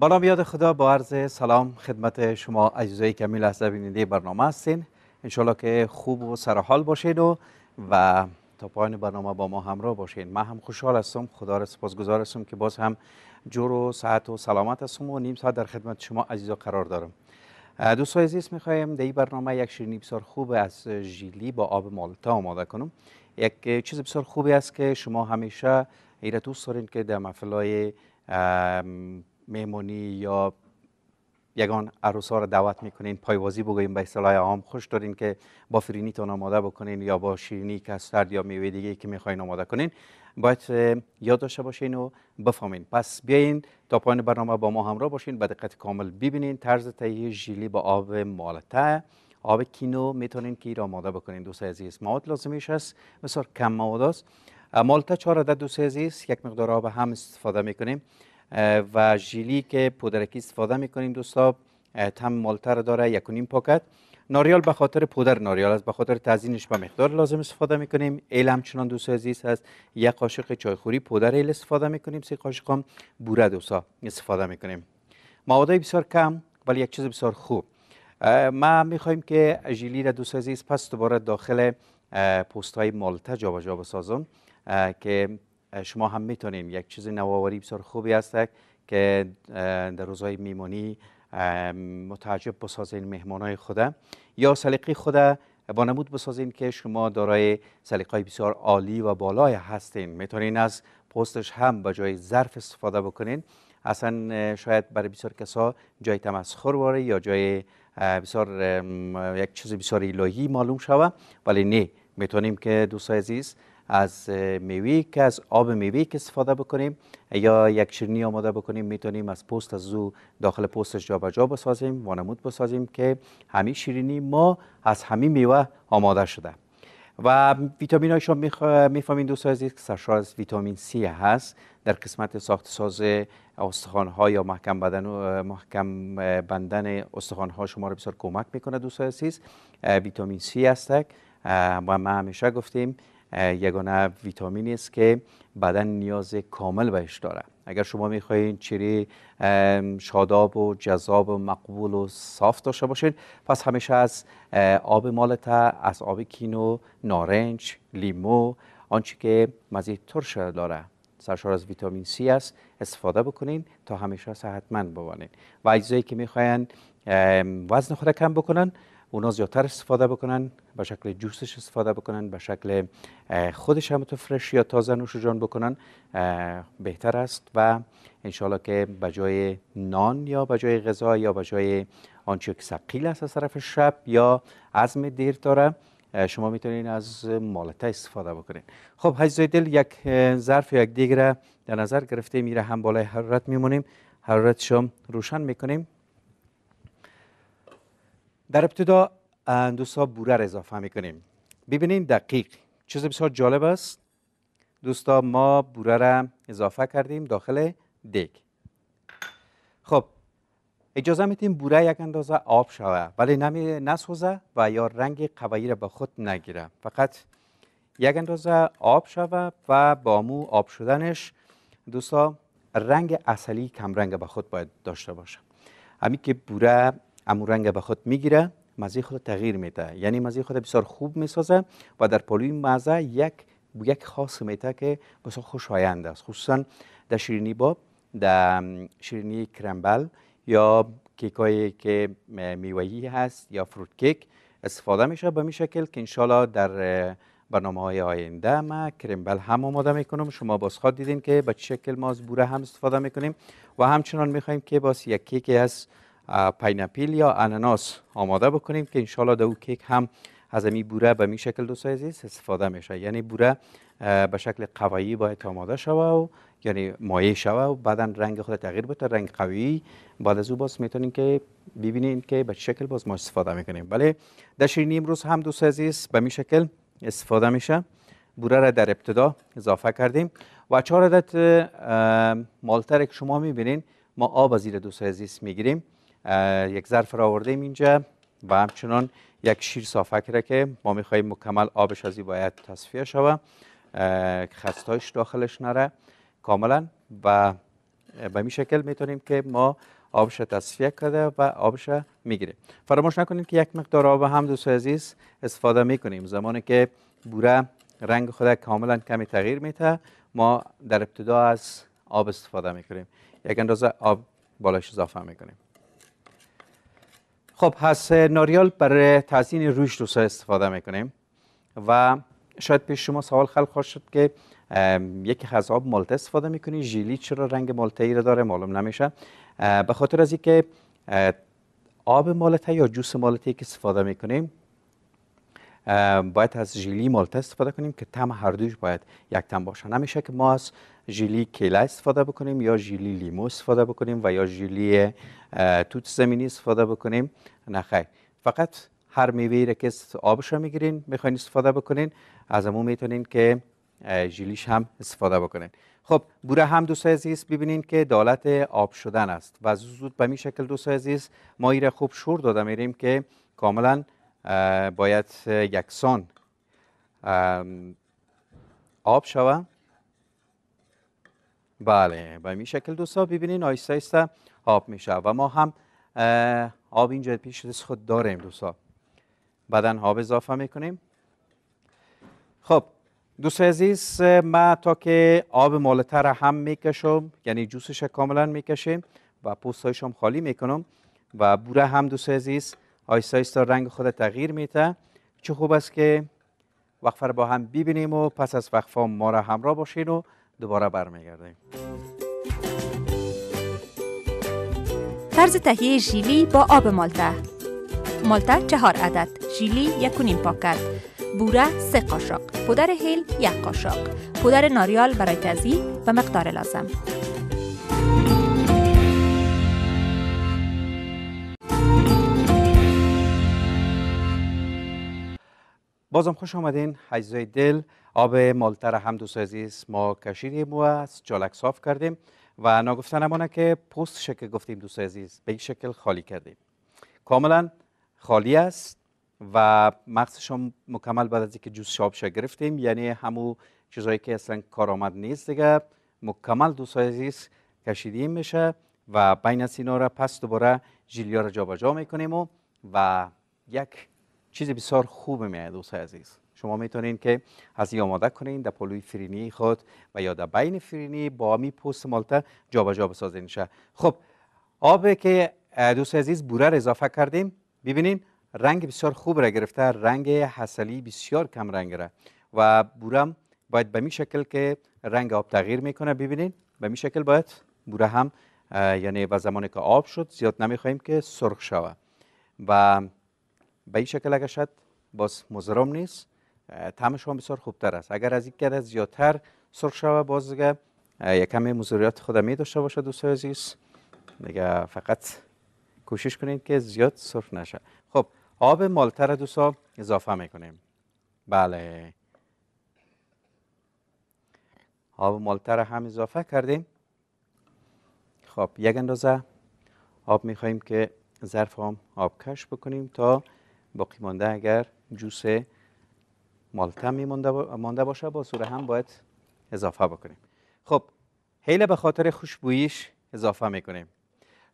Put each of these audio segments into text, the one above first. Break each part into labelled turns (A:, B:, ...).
A: بنام یاد خدا با عرض سلام خدمت شما عزیزای کمیل لحظه بیننده برنامه هستین انشالله که خوب و سرحال باشین و و تا پایان برنامه با ما همراه باشین من هم خوشحال هستم خدا را سپاسگزار هستم که باز هم جور و ساعت و سلامت هستم و نیم ساعت در خدمت شما عزیزا قرار دارم دوستان عزیز میخوایم در این برنامه یک شیرینی بسیار خوب از ژیلی با آب مالتا آماده کنم یک چیز بسیار خوبی است که شما همیشه ایرت دارین که در محفلای مهمانی یا یگان عروس ها رو دعوت میکنین پایوازی بگوییم به اصطلاح عام خوش دارین که با تان آماده بکنین یا با شیرینی کسترد یا میوه دیگه که میخواین آماده کنین باید یاد داشته باشین و بفهمین پس بیاین تا پایان برنامه با ما همراه باشین به دقت کامل ببینین طرز تهیه ژیلی با آب مالته آب کینو میتونین که را آماده بکنین دوست عزیز مواد لازمیش هست بسیار کم مواد است مالته 4 عدد دوست عزیز یک مقدار آب هم استفاده میکنیم و ژیلی که پودرکی استفاده میکنیم دوستا تم مالتر داره یک و نیم پاکت ناریال به خاطر پودر ناریال است به خاطر تزیینش به مقدار لازم استفاده میکنیم ایل همچنان دوست عزیز هست یک قاشق چایخوری پودر ایل استفاده میکنیم سه قاشق هم بوره دوستا استفاده میکنیم مواد بسیار کم ولی یک چیز بسیار خوب ما میخوایم که ژیلی را دوست عزیز پس دوباره داخل پست های مالته جابجا بسازم که شما هم میتونین یک چیز نوآوری بسیار خوبی است که در روزهای میمونی متعجب بسازین های خوده یا سلیقه خوده با نمود بسازین که شما دارای سلیقه بسیار عالی و بالای هستین میتونین از پستش هم به جای ظرف استفاده بکنین اصلا شاید برای بسیار کسا جای تمسخر واره یا جای بسیار یک چیز بسیار الهی معلوم شوه ولی نه میتونیم که دوستای عزیز از میوه که از آب میوه که استفاده بکنیم یا یک شیرینی آماده بکنیم میتونیم از پوست از او داخل پوستش جابجا بسازیم وانمود بسازیم که همین شیرینی ما از همین میوه آماده شده و ویتامین هایشان میفهمین دوست که سرشار از ویتامین سی هست در قسمت ساخت ساز استخوان ها یا محکم بدن و محکم بندن استخوان ها شما رو بسیار کمک میکنه دوست عزیز ویتامین سی هستک و ما همیشه گفتیم یگانه ویتامینی است که بدن نیاز کامل بهش داره اگر شما میخواین چری شاداب و جذاب و مقبول و صاف داشته باشید پس همیشه از آب مالتا از آب کینو نارنج لیمو آنچه که مزید ترش داره سرشار از ویتامین C است استفاده بکنین تا همیشه صحتمند بمانید و اجزایی که میخواین وزن خود کم بکنن اونا زیادتر استفاده بکنن به شکل جوسش استفاده بکنن به شکل خودش هم تو فرش یا تازه نوش جان بکنن بهتر است و انشالله که به جای نان یا به جای غذا یا به جای آنچه که سقیل است از طرف شب یا عزم دیر داره شما میتونین از مالته استفاده بکنین خب حجزای دل یک ظرف یا یک دیگره در نظر گرفته میره هم بالای حرارت میمونیم حرارتش روشن میکنیم در ابتدا دوستا را اضافه میکنیم ببینید دقیق چیز بسیار جالب است دوستا ما بوره را اضافه کردیم داخل دیگ خب اجازه میتیم بوره یک اندازه آب شوه ولی نمی نسوزه و یا رنگ قوایی را به خود نگیره فقط یک اندازه آب شوه و با مو آب شدنش دوستا رنگ اصلی کم رنگ به خود باید داشته باشه همین که بوره امو رنگ به خود میگیره مزه خود تغییر میده یعنی مزه خود بسیار خوب میسازه و در پالوی مزه یک یک خاص میته که بسیار خوشایند است خصوصا در شیرینی باب در شیرینی کرمبل یا کیکایی که میوهی هست یا فروت کیک استفاده میشه به می شکل که انشالله در برنامه های آینده ما کرمبل هم آماده میکنم شما باز خود دیدین که به شکل ما از بوره هم استفاده میکنیم و همچنان میخوایم که باز یک کیک از پینپیل یا اناناس آماده بکنیم که انشالله در او کیک هم از این بوره به می شکل دو استفاده میشه یعنی بوره به شکل قوایی باید آماده شوه و یعنی مایع شوه و بعدا رنگ خود تغییر بده رنگ قوی بعد از او باز میتونیم که ببینیم که به شکل باز ما استفاده میکنیم بله در شیرینی امروز هم دو سایزیست به می شکل استفاده میشه بوره را در ابتدا اضافه کردیم و چهار عدد مالتر که شما میبینین ما آب از زیر دو می میگیریم یک ظرف را آوردیم اینجا و همچنان یک شیر صافک را که ما میخواییم مکمل آبش ازی باید تصفیه شوه خستایش داخلش نره کاملا و به این شکل میتونیم که ما آبش تصفیه کرده و آبش میگیریم فراموش نکنید که یک مقدار آب هم دوست عزیز استفاده میکنیم زمانی که بوره رنگ خود کاملا کمی تغییر میده ما در ابتدا از آب استفاده میکنیم یک اندازه آب بالاش اضافه میکنیم خب از ناریال برای تزیین روش دوسا استفاده میکنیم و شاید پیش شما سوال خلق خواهد شد که یکی از آب مالته استفاده میکنی ژیلی چرا رنگ مالته ای را داره معلوم نمیشه به خاطر از اینکه آب مالته یا جوس مالته که استفاده میکنیم باید از ژلی مالته استفاده کنیم که تم هر دوش باید تم باشه نمیشه که ما از ژلی کیله استفاده بکنیم یا ژلی لیمو استفاده بکنیم و یا ژلی توت زمینی استفاده بکنیم خیر فقط هر میوه را که آبش میگیرین میخواین استفاده بکنین از امو میتونین که ژلیش هم استفاده بکنین خب بوره هم دوست عزیز ببینین که دالت آب شدن است و زود به می شکل دوست عزیز ما ایره خوب شور داده میریم که کاملا باید یکسان آب شوه بله به این شکل دوستا ببینین آیسته آب میشه و ما هم آب اینجا پیش دست خود داریم دوستا بعدا آب اضافه میکنیم خب دوست عزیز ما تا که آب مالتر هم میکشم یعنی جوسش کاملا میکشیم و پوستایش هم خالی میکنم و بوره هم دوست عزیز آیستا آیستا رنگ خود تغییر میته چه خوب است که وقفه را با هم ببینیم و پس از وقفه ما را همراه باشین و دوباره برمیگردیم طرز تهیه جیلی با آب مالته مالته چهار عدد ژیلی نیم پاکت بوره سه قاشق پودر هیل یک قاشق پودر ناریال برای تزیین و مقدار لازم بازم خوش آمدین حجزای دل آب مالتر هم عزیز ما کشیدیم و از جالک صاف کردیم و نگفتن نمانه که پوست شکل گفتیم دوست عزیز به این شکل خالی کردیم کاملا خالی است و مغزش مکمل بعد از اینکه جوز شابشه گرفتیم یعنی همو چیزایی که اصلا کارآمد نیست دیگه مکمل دوست عزیز کشیدیم میشه و بین از پس دوباره جیلیا را جابجا میکنیم و, و یک چیز بسیار خوب میاد دوستای عزیز شما میتونین که از آماده کنین در پلوی فرینی خود و یا در بین فرینی با می پوست مالته جا بسازین شه خب آب که دوست عزیز بوره را اضافه کردیم ببینین رنگ بسیار خوب را گرفته رنگ حسلی بسیار کم رنگ را و بورم باید به می شکل که رنگ آب تغییر میکنه ببینین به می شکل باید بوره هم یعنی و زمانی که آب شد زیاد نمیخوایم که سرخ شوه و به این شکل اگر شد باز مزرم نیست طعمش هم بسیار خوبتر است اگر از این از زیادتر سرخ شوه باز دیگه کمی مزوریات خود می داشته باشه دوست عزیز دیگه فقط کوشش کنید که زیاد سرخ نشه خب آب مالتر دوستا اضافه میکنیم بله آب مالتر هم اضافه کردیم خب یک اندازه آب میخواییم که ظرف هم آب کش بکنیم تا باقی مانده اگر جوس مالتا مانده باشه با سوره هم باید اضافه بکنیم خب حیله به خاطر خوشبوییش اضافه میکنیم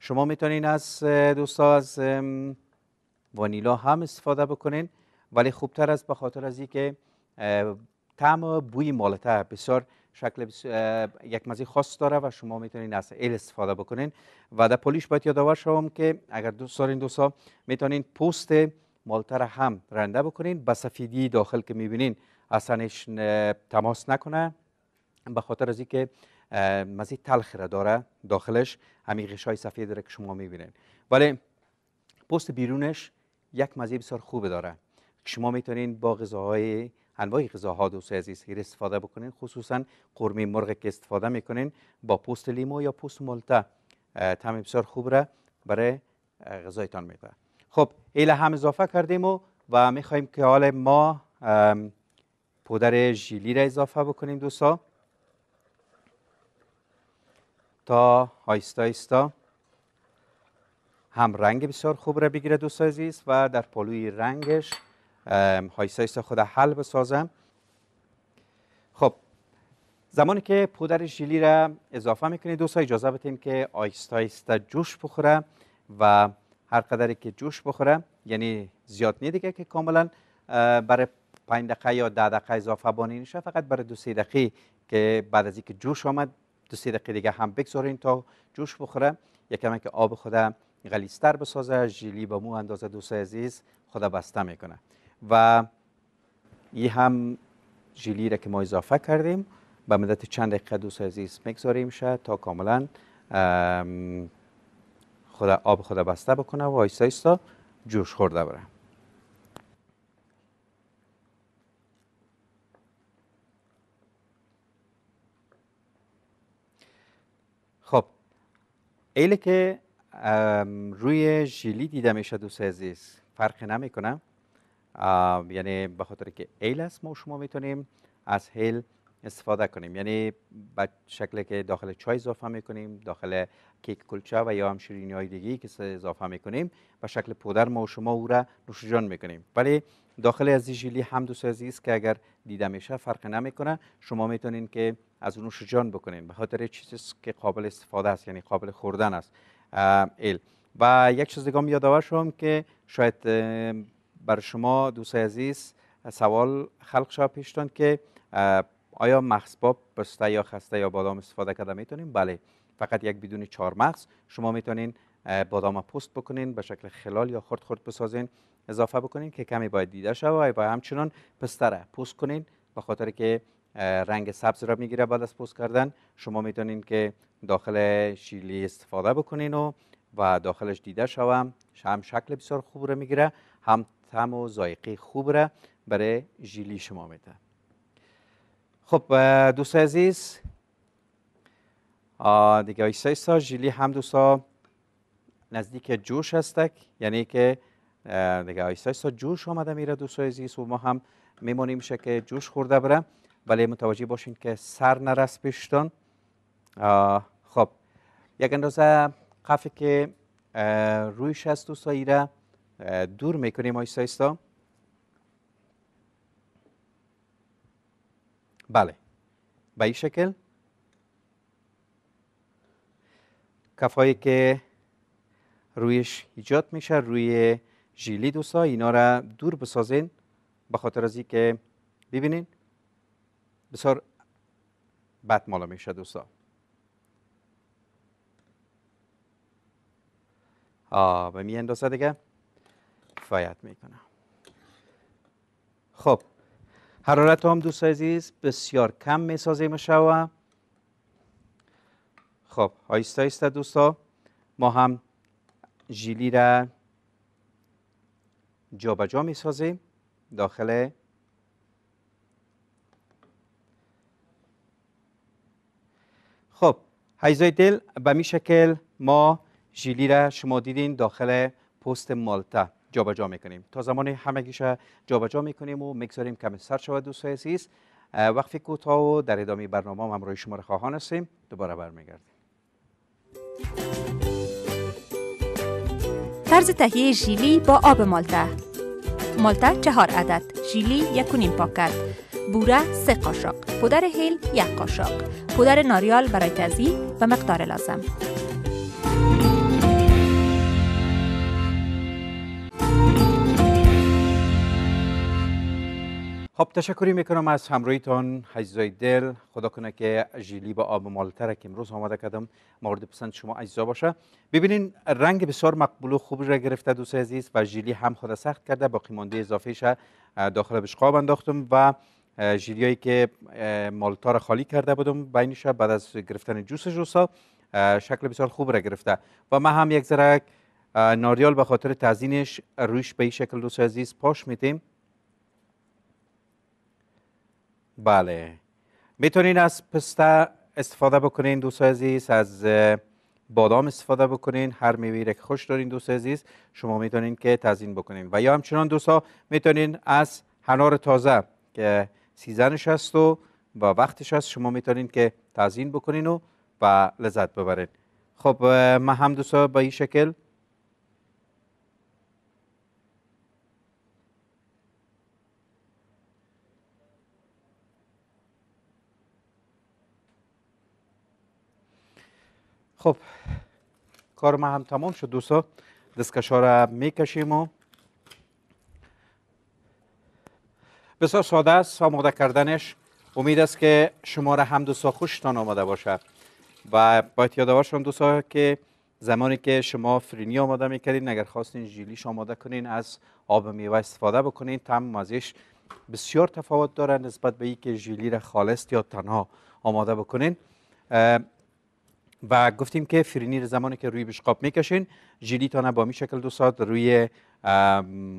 A: شما میتونین از دوستا از وانیلا هم استفاده بکنین ولی خوبتر از به خاطر از اینکه طعم بوی مالته بسیار شکل یک مزی خاص داره و شما میتونین از ال استفاده بکنین و در پولیش باید یادآور شوم که اگر دوست دارین دوستا میتونین پوست مالتر هم رنده بکنین به سفیدی داخل که میبینین اصلاش تماس نکنه به خاطر از اینکه مزید تلخ را داره داخلش همین غشای سفید را که شما میبینین ولی پوست بیرونش یک مزه بسیار خوب داره شما میتونین با غذاهای انواع غذاها دوست عزیز هیر استفاده بکنین خصوصا قرمه مرغ که استفاده میکنین با پوست لیمو یا پوست مالتا تعم بسیار خوب را برای غذایتان میده خب ایله هم اضافه کردیم و و خواهیم که حال ما پودر ژیلی را اضافه بکنیم دوستا تا آیستا آیستا هم رنگ بسیار خوب را بگیره دوست عزیز و در پالوی رنگش آیستا آیستا خود حل بسازم خب زمانی که پودر ژیلی را اضافه میکنید دوستا اجازه بتیم که آیستا آیستا جوش بخوره و هر قدری که جوش بخوره یعنی زیاد نه دیگه که کاملا برای 5 دقیقه یا 10 دقیقه اضافه بانی نشه فقط برای دو سه دقیقه که بعد از اینکه جوش آمد دو سه دقیقه دیگه هم بگذارین تا جوش بخوره یکم که آب خوده غلیستر بسازه ژلی با مو اندازه دوست عزیز خدا بسته میکنه و این هم ژلی را که ما اضافه کردیم به مدت چند دقیقه دوست عزیز میگذاریم شد تا کاملا خدا آب خدا بسته بکنه و آیستا آیستا جوش خورده بره خب ایله که روی ژلی دیده میشه دوست عزیز فرق نمیکنه یعنی به خاطر که ایل است ما شما میتونیم از هیل استفاده کنیم یعنی به شکل که داخل چای اضافه میکنیم داخل کیک کلچه و یا هم شیرینی های دیگه که اضافه میکنیم به شکل پودر ما و شما او را نوش جان میکنیم ولی داخل از هم دوست عزیز که اگر دیده میشه فرق نمیکنه شما میتونین که از اون جان بکنین به خاطر چیزی که قابل استفاده است یعنی قابل خوردن است ال و یک چیز دیگه یاد آور که شاید بر شما دوست عزیز سوال خلق شد که آیا مغز با بسته یا خسته یا بادام استفاده کرده میتونیم بله فقط یک بدون چهار مغز شما میتونین بادام پست بکنین به شکل خلال یا خرد خرد بسازین اضافه بکنین که کمی باید دیده شوه و همچنان پسته را پست کنین به خاطر که رنگ سبز را میگیره بعد از پست کردن شما میتونین که داخل شیلی استفاده بکنین و و داخلش دیده شوه هم شکل بسیار خوب را میگیره هم تم و ذائقه خوب را برای ژیلی شما میده خب دوست عزیز دیگه ای جلی جیلی هم دوستا نزدیک جوش هستک یعنی که دیگه ای جوش آمده میره دوست عزیز و ما هم میمونیم شه که جوش خورده بره ولی متوجه باشین که سر نرس پیشتان خب یک اندازه قفه که رویش هست دوستا ایره دور میکنیم آیستا بله به این شکل کفایی که رویش ایجاد میشه روی ژیلی دوسا اینا را دور بسازین به خاطر از که ببینین بسیار بد مالا میشه دوسا به می اندازه دیگه کفایت میکنم خب حرارت هم دوست عزیز بسیار کم سازیم شوه خب آیسته آیسته دوستا ما هم جیلی را می سازیم داخل خب هیزای دل به می شکل ما جیلی را شما دیدین داخل پست مالتا جابجا میکنیم تا زمان همگیش جابجا می میکنیم و میگذاریم کم سر شود دوست عزیز وقفی کوتاه و در ادامه برنامه هم همراه شما را خواهان هستیم دوباره برمیگردیم طرز تهیه ژیلی با آب مالته مالته چهار عدد ژیلی نیم پاکت بوره سه قاشق پودر هیل یک قاشق پودر ناریال برای تزیین و مقدار لازم خب تشکری میکنم از همراهیتان عزیزای دل خدا کنه که جیلی با آب مالتره که امروز آماده کردم مورد پسند شما عزیزا باشه ببینین رنگ بسیار مقبول و خوب را گرفته دوست عزیز و جیلی هم خود سخت کرده باقی مانده اضافهش داخل بشقاب انداختم و هایی که مالتا خالی کرده بودم بینش بعد از گرفتن جوس جوسا شکل بسیار خوب را گرفته و من هم یک ذره ناریال به خاطر تزینش رویش به شکل دوست عزیز پاش میتیم بله میتونین از پسته استفاده بکنین دوست عزیز از بادام استفاده بکنین هر میوه که خوش دارین دوست عزیز شما میتونین که تعزین بکنین و یا همچنان دوستا میتونین از هنار تازه که سیزنش هست و و وقتش هست شما میتونین که تزین بکنین و و لذت ببرین خب ما هم دوستا با این شکل خب کار ما هم تمام شد دوستا ها را میکشیم و بسیار ساده است آماده کردنش امید است که شما را هم دوستا خوشتان آماده باشه و باید یاد باشم دوستا که زمانی که شما فرینی آماده کردین اگر خواستین جیلیش آماده کنین از آب میوه استفاده بکنین تم مزیش بسیار تفاوت داره نسبت به اینکه جیلی را خالص یا تنها آماده بکنین و گفتیم که فرینیر زمانی که روی بشقاب میکشین تانه با می شکل دو ساعت روی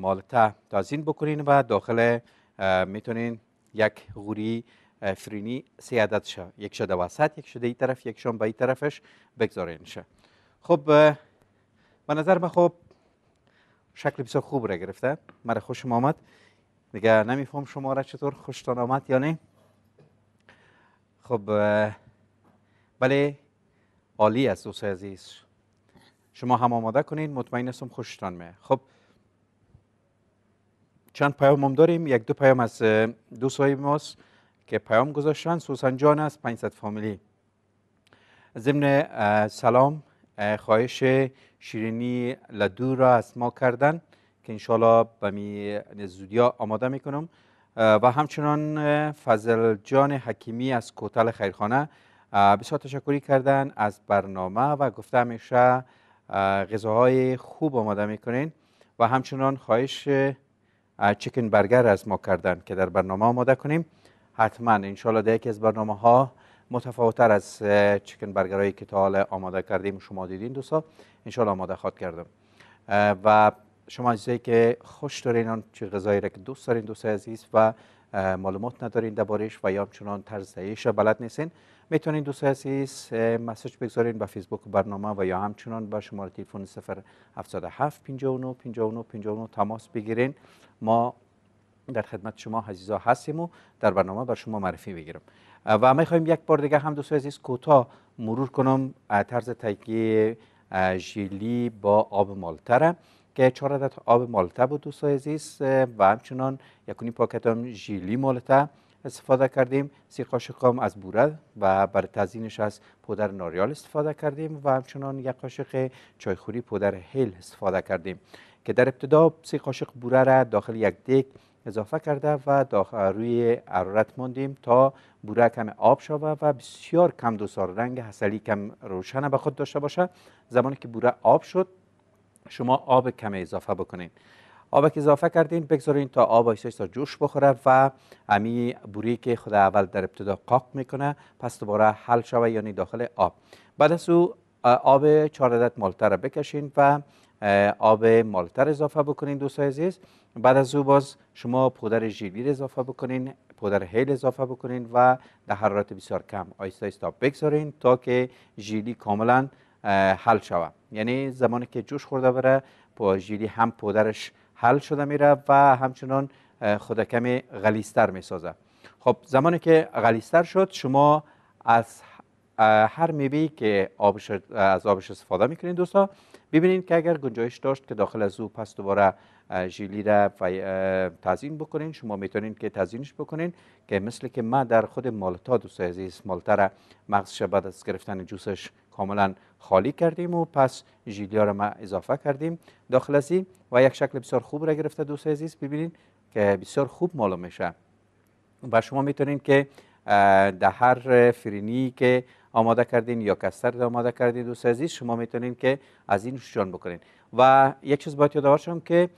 A: مالته تازین بکنین و داخل میتونین یک غوری فرینی سه عدد یک شده وسط یک شده ای طرف یک شان به طرفش بگذارین خب به نظر من خب شکل بسیار خوب را گرفته مرا خوشم آمد دیگه نمیفهم شما را چطور خوشتان آمد یا نه خب بله عالی است دوست عزیز شما هم آماده کنین مطمئن هستم خوشتان میه خب چند پیام هم داریم یک دو پیام از دو صاحب ماست که پیام گذاشتن سوسن جان است 500 فامیلی ضمن سلام خواهش شیرینی لدو را از ما کردن که انشالله به می زودیا آماده میکنم و همچنان فضل جان حکیمی از کوتل خیرخانه بسیار تشکری کردن از برنامه و گفته همیشه غذاهای خوب آماده میکنین و همچنان خواهش چکن برگر از ما کردن که در برنامه آماده کنیم حتما انشالله در یکی از برنامه ها متفاوتر از چکن برگرهایی که تا حال آماده کردیم شما دیدین دوستا انشالله آماده خواهد کردم و شما عزیزایی که خوش دارین آن چه غذایی را که دوست دارین دوست عزیز و معلومات ندارین دربارش و یا همچنان طرز دهیش را بلد نیستین میتونین دوست عزیز مسج بگذارین به فیسبوک برنامه و یا همچنان به شماره تلفن 077 59 59 59 تماس بگیرین ما در خدمت شما عزیزا هستیم و در برنامه بر شما معرفی بگیرم و خواهیم یک بار دیگه هم دوست عزیز کوتاه مرور کنم طرز تکیه جیلی با آب مالتره که چهار عدد آب مالته بود دوستای عزیز و همچنان یکونی پاکت هم ژیلی مالته استفاده کردیم سی قاشق هم از بوره و بر تزینش از پودر ناریال استفاده کردیم و همچنان یک قاشق چایخوری پودر هیل استفاده کردیم که در ابتدا سی قاشق بوره را داخل یک دیک اضافه کرده و داخل روی حرارت ماندیم تا بوره کم آب شوه و بسیار کم دوسار رنگ حسلی کم روشن به خود داشته باشه زمانی که بوره آب شد شما آب کم اضافه بکنید. آب که اضافه کردین بگذارین تا آب ایسایش تا جوش بخوره و امی بوری که خود اول در ابتدا قاق میکنه پس دوباره حل شوه یعنی داخل آب بعد از او آب چهار عدد مالتر بکشین و آب مالتر اضافه بکنین دوستای عزیز بعد از او باز شما پودر ژیلی اضافه بکنین پودر هیل اضافه بکنین و در حرارت بسیار کم آیستا تا بگذارین تا که جیلی کاملا حل شود یعنی زمانی که جوش خورده بره با ژیلی هم پودرش حل شده میره و همچنان خود کمی غلیستر سازه. خب زمانی که غلیستر شد شما از هر میوه‌ای که آبش از آبش استفاده میکنین دوستا ببینید که اگر گنجایش داشت که داخل از او پس دوباره ژیلی را تزیین بکنین شما میتونین که تزیینش بکنین که مثل که ما در خود مالتا دوست عزیز مالتا را مغزش بعد از گرفتن جوسش کاملا خالی کردیم و پس ژیلیا را ما اضافه کردیم داخل از و یک شکل بسیار خوب را گرفته دوست عزیز ببینید که بسیار خوب معلوم میشه و شما میتونید که در هر فرینی که آماده کردین یا کستر آماده کردین دوست عزیز شما میتونین که از این شجان بکنین و یک چیز باید یادآور که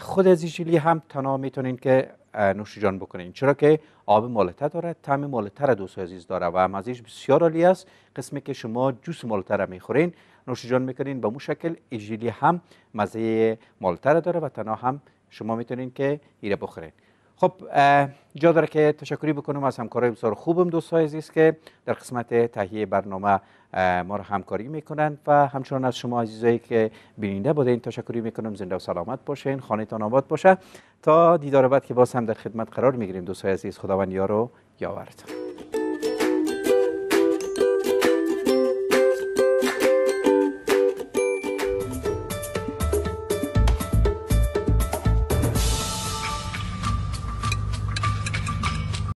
A: خود از ایجلی هم تنها میتونین که جان بکنین چرا که آب مالته داره تعم مالته را دوست عزیز داره و ازش بسیار عالی است قسمی که شما جوس مالته را میخورین نوشیجان میکنین به مو شکل هم مزه مالته داره و تنها هم شما میتونین که ایره بخورین خب جا داره که تشکری بکنم از همکارای بسیار خوبم دوستای عزیز که در قسمت تهیه برنامه ما رو همکاری میکنند و همچنان از شما عزیزایی که بیننده بوده این تشکری میکنم زنده و سلامت باشین خانه تان آباد باشه تا دیدار بعد که باز هم در خدمت قرار میگیریم دوستای عزیز خداوند یارو یاورتون